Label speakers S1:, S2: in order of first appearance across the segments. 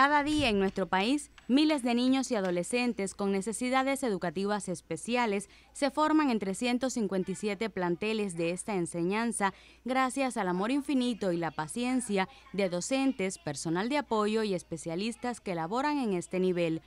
S1: Cada día en nuestro país, miles de niños y adolescentes con necesidades educativas especiales se forman en 357 planteles de esta enseñanza gracias al amor infinito y la paciencia de docentes, personal de apoyo y especialistas que laboran en este nivel.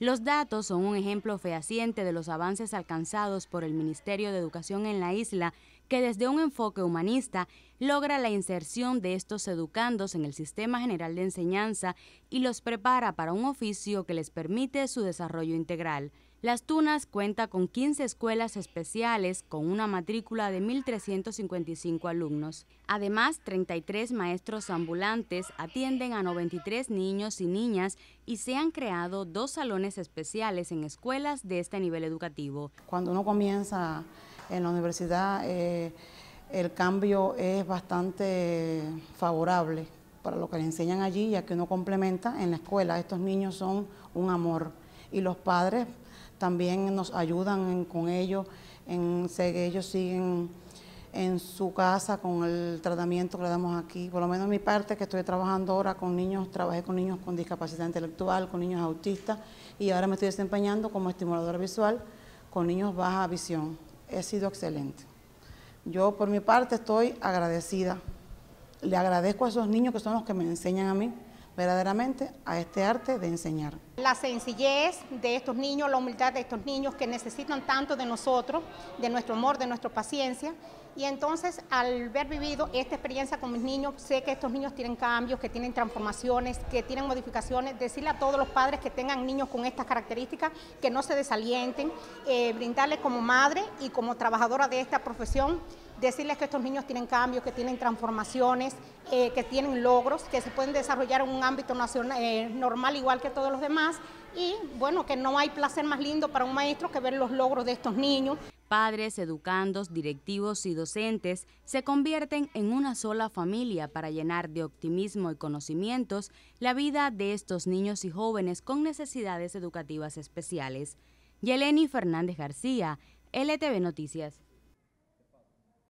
S1: Los datos son un ejemplo fehaciente de los avances alcanzados por el Ministerio de Educación en la isla, que desde un enfoque humanista logra la inserción de estos educandos en el sistema general de enseñanza y los prepara para un oficio que les permite su desarrollo integral. Las Tunas cuenta con 15 escuelas especiales con una matrícula de 1.355 alumnos. Además, 33 maestros ambulantes atienden a 93 niños y niñas y se han creado dos salones especiales en escuelas de este nivel educativo.
S2: Cuando uno comienza en la universidad, eh, el cambio es bastante favorable para lo que le enseñan allí, ya que uno complementa en la escuela. Estos niños son un amor y los padres también nos ayudan con ellos, en que ellos siguen en su casa con el tratamiento que le damos aquí. Por lo menos en mi parte, que estoy trabajando ahora con niños, trabajé con niños con discapacidad intelectual, con niños autistas y ahora me estoy desempeñando como estimulador visual con niños baja visión. He sido excelente. Yo por mi parte estoy agradecida. Le agradezco a esos niños que son los que me enseñan a mí verdaderamente a este arte de enseñar.
S3: La sencillez de estos niños, la humildad de estos niños que necesitan tanto de nosotros, de nuestro amor, de nuestra paciencia. Y entonces, al ver vivido esta experiencia con mis niños, sé que estos niños tienen cambios, que tienen transformaciones, que tienen modificaciones. Decirle a todos los padres que tengan niños con estas características, que no se desalienten, eh, brindarles como madre y como trabajadora de esta profesión, decirles que estos niños tienen cambios, que tienen transformaciones, eh, que tienen logros, que se pueden desarrollar en un ámbito nacional, eh, normal igual que todos los demás y bueno, que no hay placer más lindo para un maestro
S1: que ver los logros de estos niños. Padres, educandos, directivos y docentes se convierten en una sola familia para llenar de optimismo y conocimientos la vida de estos niños y jóvenes con necesidades educativas especiales. Yeleni Fernández García, LTV Noticias.